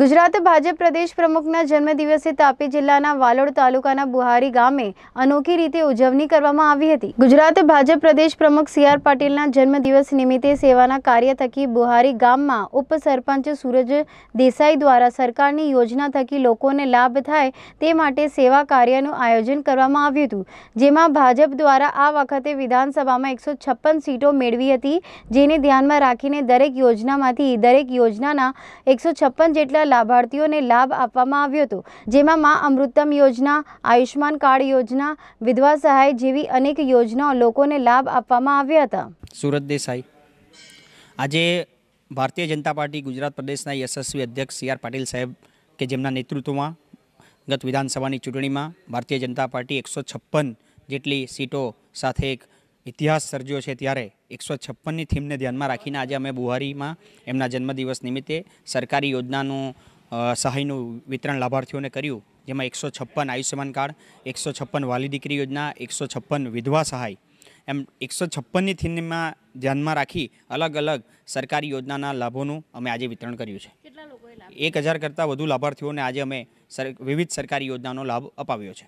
ગુજરાત ભાજપ પ્રદેશ પ્રમુખના જન્મદિવસે તાપી જિલ્લાના વાલોડ તાલુકાના બુહારી ગામે અનોખી રીતે ઉજવણી કરવામાં આવી હતી ગુજરાત ભાજપ પ્રદેશ પ્રમુખ સી આર પાટીલના જન્મદિવસ નિમિત્તે સેવાના કાર્ય થકી બુહારી ગામમાં ઉપસરપંચ સૂરજ દેસાઈ દ્વારા સરકારની યોજના થકી લોકોને લાભ થાય તે માટે સેવા કાર્યનું આયોજન કરવામાં આવ્યું હતું જેમાં ભાજપ દ્વારા આ વખતે વિધાનસભામાં એકસો સીટો મેળવી હતી જેને ધ્યાનમાં રાખીને દરેક યોજનામાંથી દરેક યોજનાના એકસો જેટલા જેટલા લાભાર્થીઓને લાભ આપવામાં આવ્યો હતો જેમાં મા અમૃતમ યોજના આયુષ્માન કાર્ડ યોજના વિધવા સહાય જેવી અનેક યોજનાઓ લોકોને લાભ આપવામાં આવ્યા હતા સુરત દેસાઈ આજે ભારતીય જનતા પાર્ટી ગુજરાત પ્રદેશના યશસ્વી અધ્યક્ષ સી આર પાટીલ સાહેબ કે જેમના નેતૃત્વમાં ગત વિધાનસભાની ચૂંટણીમાં ભારતીય જનતા પાર્ટી એકસો છપ્પન જેટલી સીટો સાથે એક ઇતિહાસ સર્જ્યો છે ત્યારે એકસો છપ્પનની થીમને ધ્યાનમાં રાખીને આજે અમે બુહારીમાં એમના જન્મદિવસ નિમિત્તે સરકારી યોજનાનું સહાયનું વિતરણ લાભાર્થીઓને કર્યું જેમાં એકસો છપ્પન આયુષ્યમાન કાર્ડ એકસો છપ્પન વાલી દીકરી યોજના એકસો છપ્પન વિધવા સહાય એમ એકસો છપ્પનની થીમમાં ધ્યાનમાં રાખી અલગ અલગ સરકારી યોજનાના લાભોનું અમે આજે વિતરણ કર્યું છે એક હજાર કરતાં વધુ લાભાર્થીઓને આજે અમે વિવિધ સરકારી યોજનાનો લાભ અપાવ્યો છે